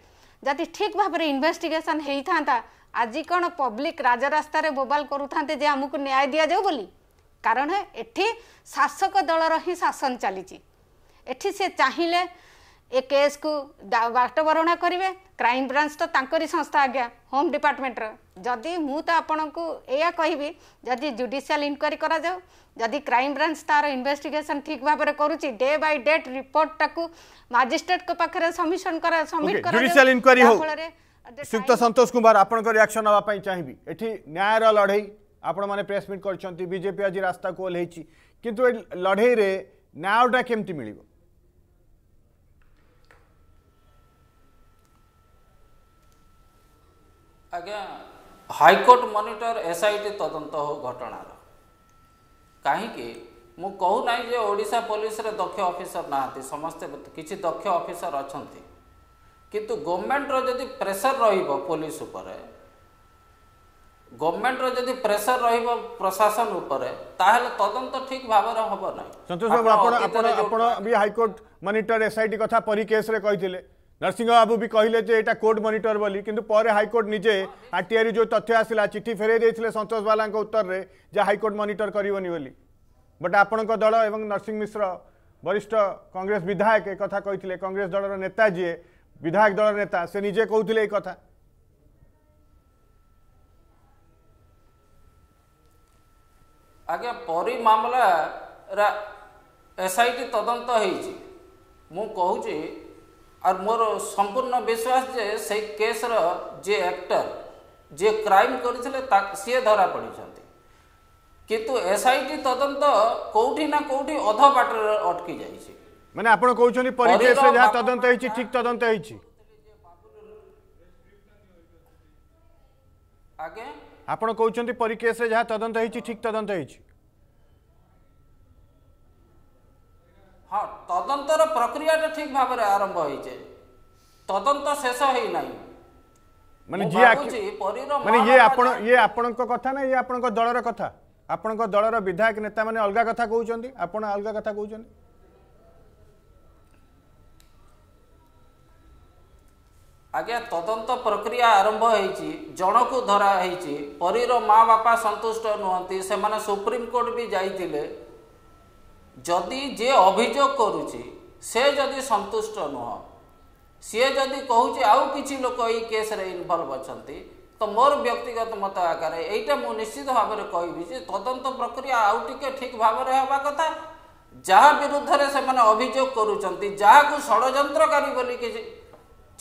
ଯଦି ଠିକ୍ ଭାବରେ ଇନଭେଷ୍ଟିଗେସନ୍ ହେଇଥାନ୍ତା আজি କ'ଣ ପବ୍ଲିକ୍ ରାଜରାସ୍ତାରେ ବୋବାଲ କରୁଥାନ୍ତେ ଯେ ଆମକୁ ନ୍ୟାୟ ଦିଆଯାଉ ବୋଲି କାରଣ ଏଠି ଶାସକ ଦଳର ହିଁ ଶାସନ ଚାଲିଛି ଏଠି ସେ ଚାହିଁଲେ ଏ କେସ୍କୁ ବାଟବରଣା କରିବେ କ୍ରାଇମ୍ ବ୍ରାଞ୍ଚ ତ ତାଙ୍କରି ସଂସ୍ଥା ଆଜ୍ଞା ହୋମ୍ ଡିପାର୍ଟମେଣ୍ଟର ଯଦି ମୁଁ ତ ଆପଣଙ୍କୁ ଏଇଆ କହିବି ଯଦି ଜୁଡ଼ିସିଆଲ ଇନକ୍ୱାରି କରାଯାଉ ଯଦି କ୍ରାଇମ୍ ବ୍ରାଞ୍ଚ ତା'ର ଇନଭେଷ୍ଟିଗେସନ୍ ଠିକ୍ ଭାବରେ କରୁଛି ଡେ ବାଇ ଡେଟ୍ ରିପୋର୍ଟଟାକୁ ମାଜିଷ୍ଟ୍ରେଟଙ୍କ ପାଖରେ ସବମିସନ୍ କରା ସବମିଟ୍ କରାଯାଉ ଫଳରେ सुक्त संतोष कुमार आपण रियाक्शन नापी चाहिए एटी न्यायर लड़े आपण मैंने प्रेस मिट करजेपी आज रास्ता को ओह्ल कितु लड़े न्यायटा केमती मिल आज्ञा high court monitor S I T तदंत हो घटना कहीं मुझे कहूना पुलिस दक्ष अफिसर ना समस्ते किसी दक्ष अफिसर अच्छा କିନ୍ତୁ ଗଭର୍ଣ୍ଣମେଣ୍ଟର ଯଦି ପ୍ରେସର ରହିବ ପୋଲିସ ଉପରେ ଗଭର୍ଣ୍ଣମେଣ୍ଟର ଯଦି ପ୍ରେସର ରହିବ ପ୍ରଶାସନ ଉପରେ ତାହେଲେ ତଦନ୍ତ ଠିକ୍ ଭାବରେ ହେବ ନାହିଁ ସନ୍ତୋଷ ବାବୁ ଆପଣ ଆପଣ ଆପଣ ବି ହାଇକୋର୍ଟ ମନିଟର ଏସ୍ଆଇଟି କଥା ପରି କେସ୍ରେ କହିଥିଲେ ନରସିଂହ ବାବୁ ବି କହିଲେ ଯେ ଏଇଟା କୋର୍ଟ ମନିଟର ବୋଲି କିନ୍ତୁ ପରେ ହାଇକୋର୍ଟ ନିଜେ ଆର୍ଟିଆଇରୁ ଯେଉଁ ତଥ୍ୟ ଆସିଲା ଚିଠି ଫେରାଇ ଦେଇଥିଲେ ସନ୍ତୋଷ ବାଲାଙ୍କ ଉତ୍ତରରେ ଯେ ହାଇକୋର୍ଟ ମନିଟର କରିବନି ବୋଲି ବଟ୍ ଆପଣଙ୍କ ଦଳ ଏବଂ ନରସିଂହ ମିଶ୍ର ବରିଷ୍ଠ କଂଗ୍ରେସ ବିଧାୟକ କଥା କହିଥିଲେ କଂଗ୍ରେସ ଦଳର ନେତା ଯିଏ বিধায়ক দলের নেতা সে নিজে কৌলে এই কথা আজ্ঞা পরি মামলা এসআইটি তদন্ত হয়েছে মু কুচি আর মোর সম্পূর্ণ বিশ্বাস যে সেই কেসর যে একটর যে ক্রাইম করেছিল তা সি ধরা পড়ছেন কিন্তু এসআইটি তদন্ত কোটি না কোটি অধ বাটরে অটকি যাইছে ମାନେ ଆପଣ କହୁଛନ୍ତି ପରିବେଶରେ ଯାହା ତଦନ୍ତ ହେଇଛି ଠିକ ତଦନ୍ତ ହେଇଛି ଆପଣ କହୁଛନ୍ତି ପରିକେଶରେ ଯାହା ତଦନ୍ତ ହେଇଛି ଠିକ ତଦନ୍ତ ହେଇଛି ହଁ ତଦନ୍ତର ପ୍ରକ୍ରିୟାଟା ଠିକ ଭାବରେ ଆରମ୍ଭ ହେଇଛେ ତଦନ୍ତ ଶେଷ ହେଇନାହିଁ ମାନେ ଯିଏ ମାନେ ଇଏ ଆପଣ ଇଏ ଆପଣଙ୍କ କଥା ନା ଇଏ ଆପଣଙ୍କ ଦଳର କଥା ଆପଣଙ୍କ ଦଳର ବିଧାୟକ ନେତାମାନେ ଅଲଗା କଥା କହୁଛନ୍ତି ଆପଣ ଅଲଗା କଥା କହୁଛନ୍ତି ଆଜ୍ଞା ତଦନ୍ତ ପ୍ରକ୍ରିୟା ଆରମ୍ଭ ହୋଇଛି ଜଣକୁ ଧରା ହୋଇଛି ପରୀର ମା ବାପା ସନ୍ତୁଷ୍ଟ ନୁହନ୍ତି ସେମାନେ ସୁପ୍ରିମକୋର୍ଟ ବି ଯାଇଥିଲେ ଯଦି ଯିଏ ଅଭିଯୋଗ କରୁଛି ସେ ଯଦି ସନ୍ତୁଷ୍ଟ ନୁହଁ ସିଏ ଯଦି କହୁଛି ଆଉ କିଛି ଲୋକ ଏଇ କେସ୍ରେ ଇନଭଲ୍ଭ ଅଛନ୍ତି ତ ମୋର ବ୍ୟକ୍ତିଗତ ମତ ଆକାରରେ ଏଇଟା ମୁଁ ନିଶ୍ଚିତ ଭାବରେ କହିବି ଯେ ତଦନ୍ତ ପ୍ରକ୍ରିୟା ଆଉ ଟିକେ ଠିକ୍ ଭାବରେ ହେବା କଥା ଯାହା ବିରୁଦ୍ଧରେ ସେମାନେ ଅଭିଯୋଗ କରୁଛନ୍ତି ଯାହାକୁ ଷଡ଼ଯନ୍ତ୍ରକାରୀ ବୋଲି କିଛି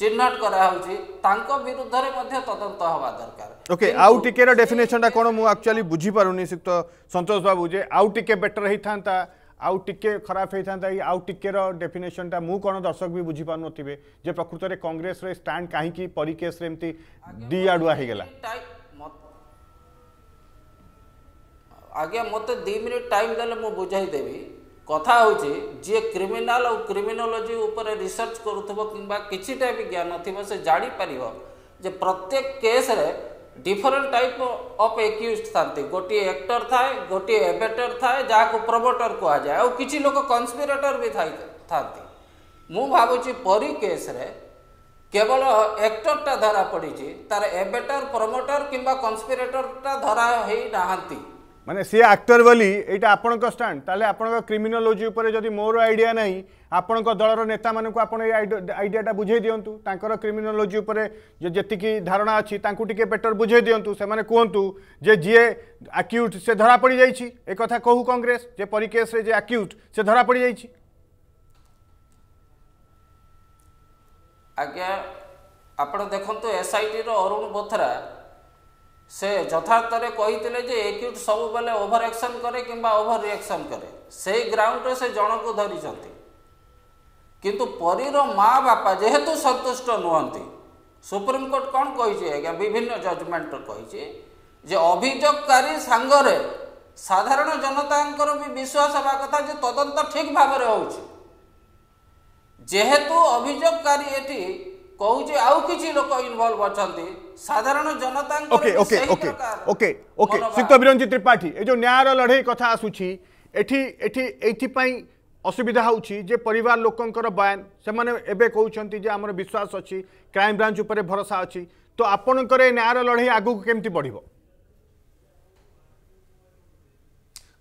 ଚିହ୍ନଟ କରାହେଉଛି ତାଙ୍କ ବିରୁଦ୍ଧରେ ମଧ୍ୟ ତଦନ୍ତ ହେବା ଦରକାର ଓକେ ଆଉ ଟିକେର ଡେଫିନେସନଟା କ'ଣ ମୁଁ ଆକ୍ଚୁଆଲି ବୁଝିପାରୁନି ଶ୍ରୀଯୁକ୍ତ ସନ୍ତୋଷ ବାବୁ ଯେ ଆଉ ଟିକେ ବେଟର ହେଇଥାନ୍ତା ଆଉ ଟିକେ ଖରାପ ହେଇଥାନ୍ତା ଏଇ ଆଉ ଟିକେର ଡେଫିନେସନଟା ମୁଁ କ'ଣ ଦର୍ଶକ ବି ବୁଝିପାରୁନଥିବେ ଯେ ପ୍ରକୃତରେ କଂଗ୍ରେସରେ ଷ୍ଟାଣ୍ଡ କାହିଁକି ପରୀ କେସ୍ରେ ଏମିତି ଦି ଆଡ଼ୁଆ ହେଇଗଲା ଆଜ୍ଞା ମୋତେ ଦୁଇ ମିନିଟ୍ ଟାଇମ୍ ଦେଲେ ମୁଁ ବୁଝାଇଦେବି কথা ହେଉଛି ଯିଏ କ୍ରିମିନାଲ ଆଉ କ୍ରିମିନୋଲୋଜି ଉପରେ ରିସର୍ଚ୍ଚ କରୁଥିବ କିମ୍ବା କିଛିଟା ବି ଜ୍ଞାନ ଥିବ ସେ ଜାଣିପାରିବ ଯେ ପ୍ରତ୍ୟେକ କେସ୍ରେ ଡିଫରେଣ୍ଟ ଟାଇପ୍ ଅଫ୍ ଏକ୍ୟୁଜ୍ ଥାନ୍ତି ଗୋଟିଏ ଆକ୍ଟର ଥାଏ ଗୋଟିଏ ଏବେଟର ଥାଏ ଯାହାକୁ ପ୍ରମୋଟର କୁହାଯାଏ ଆଉ କିଛି ଲୋକ କନ୍ସପିରେଟର ବି ଥାନ୍ତି ମୁଁ ଭାବୁଛି ପରି କେସ୍ରେ କେବଳ ଆକ୍ଟରଟା ଧରା ପଡ଼ିଛି ତାର ଏବେଟର ପ୍ରମୋଟର କିମ୍ବା କନ୍ସପିରେଟରଟା ଧରା ହେଇନାହାନ୍ତି মানে সি আক্টর বলে এইটা আপনার স্টাণ্ড তাহলে আপনার ক্রিমিনোলোজি উপরে যদি মোর আইডিয়া নাই আপনার দলর নেতা মানুষ আপনার এই আইডিয়াটা বুঝাই দিও তাঁর ক্রিমিনোলোজি উপরে যেতিকি ধারণা অছি তাঁকু টিকি বেটর বুঝাই দিও সেমানে কুহতু যে যে আকিউট সে ধরা পড়ে যাই এ কথা কহু কংগ্রেস যে পরিকেশে যে আকিউট সে ধরা পড়ে যাই আজ্ঞা আপনার দেখুন এসআইটি অরুণ বোথরা ସେ ଯଥାର୍ଥରେ କହିଥିଲେ ଯେ ଏକ୍ୟୁଟ୍ ସବୁବେଳେ ଓଭର ଆକ୍ସନ୍ କରେ କିମ୍ବା ଓଭର ରିଆକ୍ସନ୍ କରେ ସେଇ ଗ୍ରାଉଣ୍ଡରେ ସେ ଜଣକୁ ଧରିଛନ୍ତି କିନ୍ତୁ ପରୀର ମା ବାପା ଯେହେତୁ ସନ୍ତୁଷ୍ଟ ନୁହନ୍ତି ସୁପ୍ରିମକୋର୍ଟ କ'ଣ କହିଛି ଆଜ୍ଞା ବିଭିନ୍ନ ଜଜମେଣ୍ଟ କହିଛି ଯେ ଅଭିଯୋଗକାରୀ ସାଙ୍ଗରେ ସାଧାରଣ ଜନତାଙ୍କର ବି ବିଶ୍ୱାସ ହେବା କଥା ଯେ ତଦନ୍ତ ଠିକ୍ ଭାବରେ ହେଉଛି ଯେହେତୁ ଅଭିଯୋଗକାରୀ ଏଠି କହୁଛି ଆଉ କିଛି ଲୋକ ଇନଭଲ୍ଭ ଅଛନ୍ତି ସାଧାରଣ ଜନତାଙ୍କ okay okay okay okay okay Shriyukta Biranjit Tripathi ଏ ଯେଉଁ ନ୍ୟାୟର ଲଢ଼େଇ କଥା ଆସୁଛି ଏଠି ଏଠି ଏଇଥିପାଇଁ ଅସୁବିଧା ହେଉଛି ଯେ ପରିବାର ଲୋକଙ୍କର ବୟାନ ସେମାନେ ଏବେ କହୁଛନ୍ତି ଯେ ଆମର ବିଶ୍ୱାସ ଅଛି କ୍ରାଇମବ୍ରାଞ୍ଚ ଉପରେ ଭରସା ଅଛି ତ ଆପଣଙ୍କର ଏ ନ୍ୟାୟର ଲଢ଼େଇ ଆଗକୁ କେମିତି ବଢ଼ିବ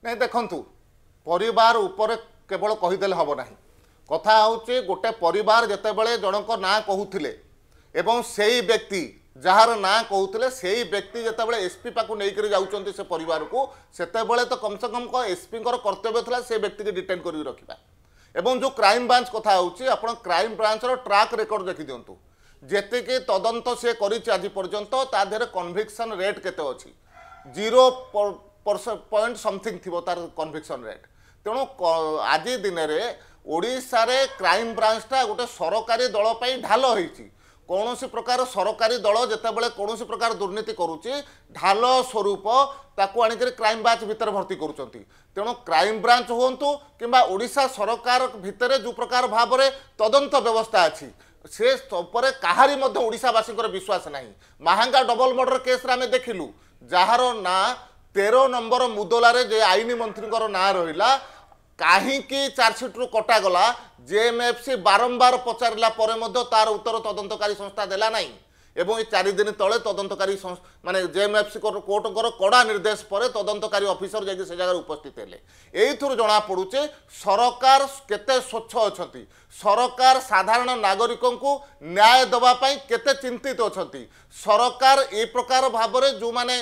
ନାଇଁ ଦେଖନ୍ତୁ ପରିବାର ଉପରେ କେବଳ କହିଦେଲେ ହେବ ନାହିଁ কথা হচ্ছে গোটে পরিবার যেতবে জনক না কুলে এবং সেই ব্যক্তি যার না কুলে সেই ব্যক্তি যেতবে এসপি পাখু নেইকি যাচ্ছেন সে পরিবারক সেতবে তো কমসে কম এসপিঙ্কর কর্তব্য লা সে ব্যক্তিকে ডিটেন করি রাখা এবং যে ক্রাইম ব্রাঞ্চ কথা হচ্ছে আপনার ক্রাইম ব্রাঞ্চর ট্রাক রেকর্ড দেখি দিও যেতিকি তদন্ত সে করেছে আজ পর্যন্ত তা দেহে কনভিকশন রেট কেতে অছি জিরো পয়েন্ট সমথিং থিব তার কনভিকশন রেট তেণু আজি দিনের ଓଡ଼ିଶାରେ କ୍ରାଇମ୍ ବ୍ରାଞ୍ଚଟା ଗୋଟେ ସରକାରୀ ଦଳ ପାଇଁ ଢାଲ ହୋଇଛି କୌଣସି ପ୍ରକାର ସରକାରୀ ଦଳ ଯେତେବେଳେ କୌଣସି ପ୍ରକାର ଦୁର୍ନୀତି କରୁଛି ଢାଲ ସ୍ୱରୂପ ତାକୁ ଆଣିକରି କ୍ରାଇମ୍ ବ୍ରାଞ୍ଚ ଭିତରେ ଭର୍ତ୍ତି କରୁଛନ୍ତି ତେଣୁ କ୍ରାଇମ୍ ବ୍ରାଞ୍ଚ ହୁଅନ୍ତୁ କିମ୍ବା ଓଡ଼ିଶା ସରକାର ଭିତରେ ଯେଉଁ ପ୍ରକାର ଭାବରେ ତଦନ୍ତ ବ୍ୟବସ୍ଥା ଅଛି ସେ ଉପରେ କାହାରି ମଧ୍ୟ ଓଡ଼ିଶାବାସୀଙ୍କର ବିଶ୍ୱାସ ନାହିଁ ମାହାଙ୍ଗା ଡବଲ ମର୍ଡର କେସ୍ରେ ଆମେ ଦେଖିଲୁ ଯାହାର ନାଁ ତେର ନମ୍ବର ମୁଦଲାରେ ଯେ ଆଇନ ମନ୍ତ୍ରୀଙ୍କର ନାଁ ରହିଲା କାହିଁକି ଚାର୍ଜସିଟ୍ରୁ କଟାଗଲା ଜେଏମ୍ଏଫ୍ସି ବାରମ୍ବାର ପଚାରିଲା ପରେ ମଧ୍ୟ ତାର ଉତ୍ତର ତଦନ୍ତକାରୀ ସଂସ୍ଥା ଦେଲା ନାହିଁ ଏବଂ ଏ ଚାରିଦିନ ତଳେ ତଦନ୍ତକାରୀ ମାନେ ଜେଏମ୍ଏଫ୍ସି କୋର୍ଟଙ୍କର କଡ଼ା ନିର୍ଦ୍ଦେଶ ପରେ ତଦନ୍ତକାରୀ ଅଫିସର ଯାଇକି ସେ ଜାଗାରେ ଉପସ୍ଥିତ ହେଲେ ଏଇଥିରୁ ଜଣାପଡ଼ୁଛେ ସରକାର କେତେ ସ୍ୱଚ୍ଛ ଅଛନ୍ତି ସରକାର ସାଧାରଣ ନାଗରିକଙ୍କୁ ନ୍ୟାୟ ଦେବା ପାଇଁ କେତେ ଚିନ୍ତିତ ଅଛନ୍ତି ସରକାର ଏ ପ୍ରକାର ଭାବରେ ଯେଉଁମାନେ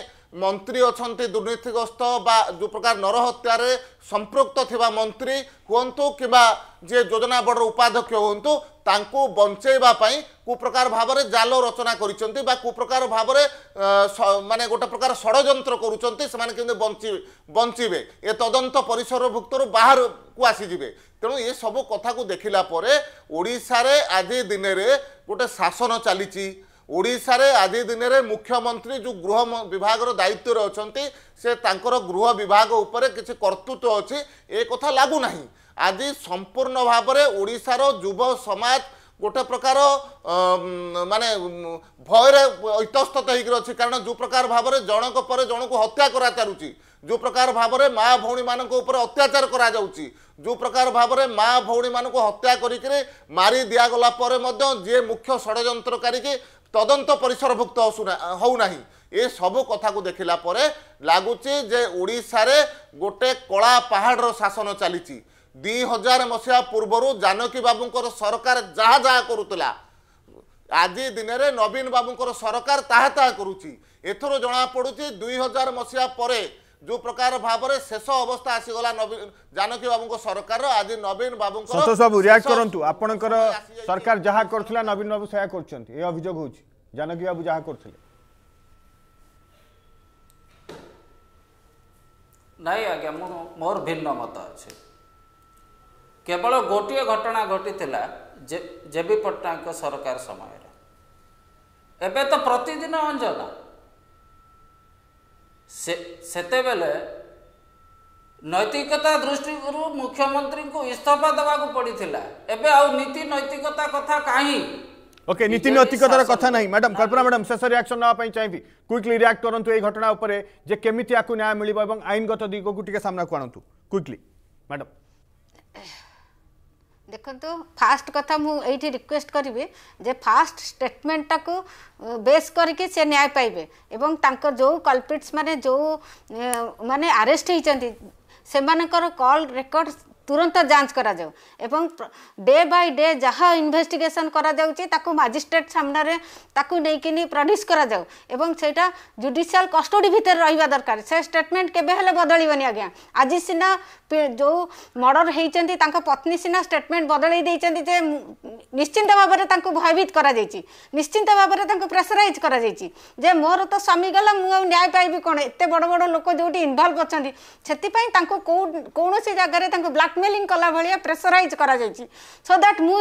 মন্ত্রী অনেক দুর্নীতিগ্রস্ত বা যে প্রকার নরহত্যার সম্পৃক্ত থাকা মন্ত্রী হুঁতু কিংবা যে যোজনা বোর্ডর উপাধ্যক্ষ হুঁতু তাঁকু বঞ্চাইবা কুপ্রকার ভাবে জাল রচনা করেছেন বা কুপ্রকার ভাবে মানে গোটে প্রকার ষড়যন্ত্র করছেন সে কিন্তু বঞ্চি বঞ্চবে এ তদন্ত পরিসরভুক্তর বাহারকু আসিযে তেমন এসব কথা দেখিলা পরে ওড়শার আজ দিনের গোটে শাসন চালিছি ଓଡ଼ିଶାରେ ଆଜି ଦିନରେ ମୁଖ୍ୟମନ୍ତ୍ରୀ ଯେଉଁ ଗୃହ ବିଭାଗର ଦାୟିତ୍ୱରେ ଅଛନ୍ତି ସେ ତାଙ୍କର ଗୃହ ବିଭାଗ ଉପରେ କିଛି କର୍ତ୍ତୃତ୍ୱ ଅଛି ଏ କଥା ଲାଗୁନାହିଁ ଆଜି ସମ୍ପୂର୍ଣ୍ଣ ଭାବରେ ଓଡ଼ିଶାର ଯୁବ ସମାଜ ଗୋଟେ ପ୍ରକାର ମାନେ ଭୟରେ ଇତସ୍ତତ ହେଇକିରି ଅଛି କାରଣ ଯେଉଁ ପ୍ରକାର ଭାବରେ ଜଣଙ୍କ ପରେ ଜଣଙ୍କୁ ହତ୍ୟା କରାଚାଲୁଛି ଯେଉଁ ପ୍ରକାର ଭାବରେ ମା ଭଉଣୀମାନଙ୍କ ଉପରେ ଅତ୍ୟାଚାର କରାଯାଉଛି ଯେଉଁ ପ୍ରକାର ଭାବରେ ମା ଭଉଣୀମାନଙ୍କୁ ହତ୍ୟା କରିକିରି ମାରି ଦିଆଗଲା ପରେ ମଧ୍ୟ ଯିଏ ମୁଖ୍ୟ ଷଡ଼ଯନ୍ତ୍ରକାରୀ କି তদন্ত পরিসরভুক্ত হও না এসবু কথা দেখিলা পরে লাগুচি যে ওড়শার গোটে কলা পাহাড়র শাসন চালিছি দুই হাজার মশা পূর্বর জানকী বাবু সরকার যা যা করুলা আজি দিনের নবীন বাবু সরকার তাহা তাহা করুচি এথর জনা পড়ুছি দুই হাজার মশা পরে ଯେଉଁ ପ୍ରକାର ଭାବରେ ଶେଷ ଅବସ୍ଥା ଆସିଗଲା ନବୀନ ଜାନକୀ ବାବୁଙ୍କ ସରକାର ଆଜି ନବୀନ ବାବୁଙ୍କ ସନ୍ତୋଷ ବାବୁ ରିଆକ୍ଟ କରନ୍ତୁ ଆପଣଙ୍କର ସରକାର ଯାହା କରୁଥିଲା ନବୀନ ବାବୁ ସେୟା କରୁଛନ୍ତି ଏ ଅଭିଯୋଗ ହଉଛି ଜାନକୀ ବାବୁ ଯାହା କରୁଥିଲେ ନାଇଁ ଆଜ୍ଞା ମୁଁ ମୋର ଭିନ୍ନ ମତ ଅଛି କେବଳ ଗୋଟିଏ ଘଟଣା ଘଟିଥିଲା ଜେ ବି ପଟ୍ଟନାୟକଙ୍କ ସରକାର ସମୟରେ ଏବେ ତ ପ୍ରତିଦିନ ଅଞ୍ଜନା ସେତେବେଳେ ନୈତିକତା ଦୃଷ୍ଟିରୁ ମୁଖ୍ୟମନ୍ତ୍ରୀଙ୍କୁ ଇସ୍ତଫା ଦେବାକୁ ପଡ଼ିଥିଲା ଏବେ ଆଉ ନୀତି ନୈତିକତା କଥା କାହିଁ ଓକେ ନୀତି ନୈତିକତାର କଥା ନାହିଁ ମ୍ୟାଡ଼ାମ୍ କଳ୍ପନା ମ୍ୟାଡ଼ାମ୍ ଶେଷ ରିଆକ୍ସନ୍ ନେବା ପାଇଁ ଚାହିଁବି କୁଇକ୍ଲି ରିଆକ୍ଟ କରନ୍ତୁ ଏଇ ଘଟଣା ଉପରେ ଯେ କେମିତି ଆକୁ ନ୍ୟାୟ ମିଳିବ ଏବଂ ଆଇନଗତ ଦିଗକୁ ଟିକେ ସାମ୍ନାକୁ ଆଣନ୍ତୁ କୁଇକ୍ଲି ମ୍ୟାଡ଼ାମ୍ ଦେଖନ୍ତୁ ଫାଷ୍ଟ କଥା ମୁଁ ଏଇଠି ରିକ୍ୱେଷ୍ଟ କରିବି ଯେ ଫାଷ୍ଟ ଷ୍ଟେଟମେଣ୍ଟଟାକୁ ବେସ୍ କରିକି ସେ ନ୍ୟାୟ ପାଇବେ ଏବଂ ତାଙ୍କ ଯେଉଁ କଲ୍ପିଟ୍ସ ମାନେ ଯେଉଁ ମାନେ ଆରେଷ୍ଟ ହେଇଛନ୍ତି ସେମାନଙ୍କର କଲ୍ ରେକର୍ଡ ତୁରନ୍ତ ଯାଞ୍ଚ କରାଯାଉ ଏବଂ ଡେ ବାଇ ଡେ ଯାହା ଇନଭେଷ୍ଟିଗେସନ୍ କରାଯାଉଛି ତାକୁ ମାଜିଷ୍ଟ୍ରେଟ୍ ସାମ୍ନାରେ ତାକୁ ନେଇକିନି ପ୍ରଡ୍ୟୁସ୍ କରାଯାଉ ଏବଂ ସେଇଟା ଜୁଡ଼ିସିଆଲ୍ କଷ୍ଟଡ଼ି ଭିତରେ ରହିବା ଦରକାର ସେ ଷ୍ଟେଟମେଣ୍ଟ କେବେ ହେଲେ ବଦଳିବନି ଆଜ୍ଞା ଆଜି ସିନା ଯେଉଁ ମର୍ଡ଼ର ହେଇଛନ୍ତି ତାଙ୍କ ପତ୍ନୀ ସିନା ଷ୍ଟେଟମେଣ୍ଟ ବଦଳେଇ ଦେଇଛନ୍ତି ଯେ ନିଶ୍ଚିନ୍ତ ଭାବରେ ତାଙ୍କୁ ଭୟଭୀତ କରାଯାଇଛି ନିଶ୍ଚିନ୍ତ ଭାବରେ ତାଙ୍କୁ ପ୍ରେସରାଇଜ୍ କରାଯାଇଛି ଯେ ମୋର ତ ସ୍ୱାମୀ ଗଲା ମୁଁ ଆଉ ନ୍ୟାୟ ପାଇବି କ'ଣ ଏତେ ବଡ଼ ବଡ଼ ଲୋକ ଯେଉଁଠି ଇନଭଲ୍ଭ ଅଛନ୍ତି ସେଥିପାଇଁ ତାଙ୍କୁ କେଉଁ କୌଣସି ଜାଗାରେ ତାଙ୍କୁ ବ୍ଲାକ୍ मेलिंग कलाभलिया प्रेसराइज करा सो दट मु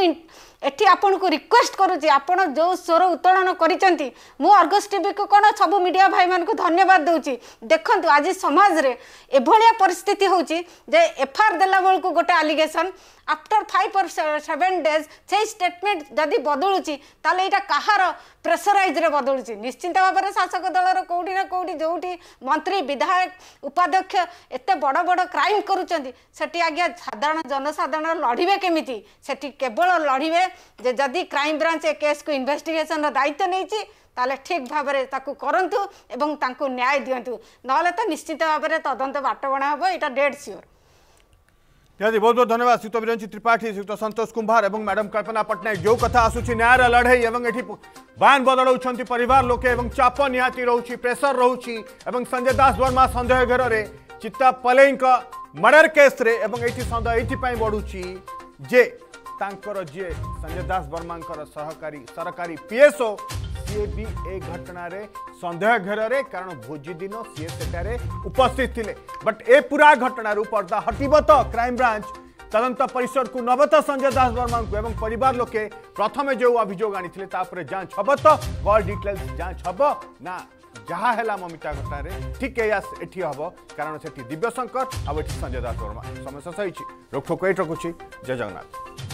এটি আপনার রিকোয়েস্ট করুছি আপনার যে স্বর উত্তোলন করেছেন মু অর্গস টিভি কু কোণ সবু মিডিয়া ভাই মানুষ ধন্যবাদ দেছি দেখুন আজ সমাজে এভাবে পরিস্থিতি হচ্ছে যে এফআইআর দেলা বেড়ে গোটে allegation after five or seven days সেই স্টেটমেন্ট যদি বদলুছি তাহলে এটা কাহার প্রেসরাইজরে বদলুছি নিশ্চিন্ত ভাবে শাসক দলর কোটি না কোটি যেটি মন্ত্রী বিধায়ক উপাধ্যক্ষ এত বড় বড় ক্রাইম করুচার সেটি আজ্ঞা সাধারণ জনসাধারণ লড়বে কেমিতি সেটি কেবল লড়বে যে যদি ক্রাইমব্রাঞ্চ এ কেসকে ইনভেস্টিগেসনর দায়িত্ব নেইছি তাহলে ঠিক ভাবে তাকে করতু এবং তাকে ন্যায় দিও নহলে তো নিশ্চিত ভাবে তদন্ত বাটবণা হব এটা ডেড সিওর ନିହାତି ବହୁତ ବହୁତ ଧନ୍ୟବାଦ ଶ୍ରୀତ ବିରଞ୍ଚି ତ୍ରିପାଠୀ ଶ୍ରୀତ ସନ୍ତୋଷ କୁମ୍ଭାର ଏବଂ ମ୍ୟାଡ଼ାମ୍ କଳ୍ପନା ପଟ୍ଟନାୟକ ଯେଉଁ କଥା ଆସୁଛି ନ୍ୟାୟର ଲଢ଼େଇ ଏବଂ ଏଠି ବାନ୍ ବଦଳାଉଛନ୍ତି ପରିବାର ଲୋକେ ଏବଂ ଚାପ ନିହାତି ରହୁଛି ପ୍ରେସର ରହୁଛି ଏବଂ ସଞ୍ଜୟ ଦାସ ବର୍ମା ସନ୍ଦେହ ଘେରରେ ଚିତ୍ତା ପଲେଇଙ୍କ ମର୍ଡର କେସ୍ରେ ଏବଂ ଏଇଠି ସନ୍ଦେହ ଏଇଥିପାଇଁ ବଢ଼ୁଛି ଯେ ତାଙ୍କର ଯିଏ ସଞ୍ଜୟ ଦାସ ବର୍ମାଙ୍କର ସହକାରୀ ସରକାରୀ ପିଏସ୍ଓ ସିଏ ବି ଏ ଘଟଣାରେ ସନ୍ଦେହ ଘେରରେ କାରଣ ଭୋଜି ଦିନ ସିଏ ସେଠାରେ ଉପସ୍ଥିତ ଥିଲେ ବଟ୍ ଏ ପୁରା ଘଟଣାରୁ ପର୍ଦ୍ଦା ହଟିବ ତ କ୍ରାଇମବ୍ରାଞ୍ଚ ତଦନ୍ତ ପରିସରକୁ ନେବ ତ ସଞ୍ଜୟ ଦାସ ବର୍ମାଙ୍କୁ ଏବଂ ପରିବାର ଲୋକେ ପ୍ରଥମେ ଯେଉଁ ଅଭିଯୋଗ ଆଣିଥିଲେ ତାପରେ ଯାଞ୍ଚ ହେବ ତ କଲ୍ ଡିଟେଲ୍ସ ଯାଞ୍ଚ ହେବ ନା ଯାହା ହେଲା ମମିତା ଘଟଣାରେ ଠିକ୍ ଏଇଆ ଏଠି ହେବ କାରଣ ସେଠି ଦିବ୍ୟଶଙ୍କର ଆଉ ଏଠି ସଞ୍ଜୟ ଦାସ ବର୍ମା ସମସ୍ୟା ସହିଛି ରୋକଠୋକ ଏଇଠି ରଖୁଛି ଜୟ ଜଗନ୍ନାଥ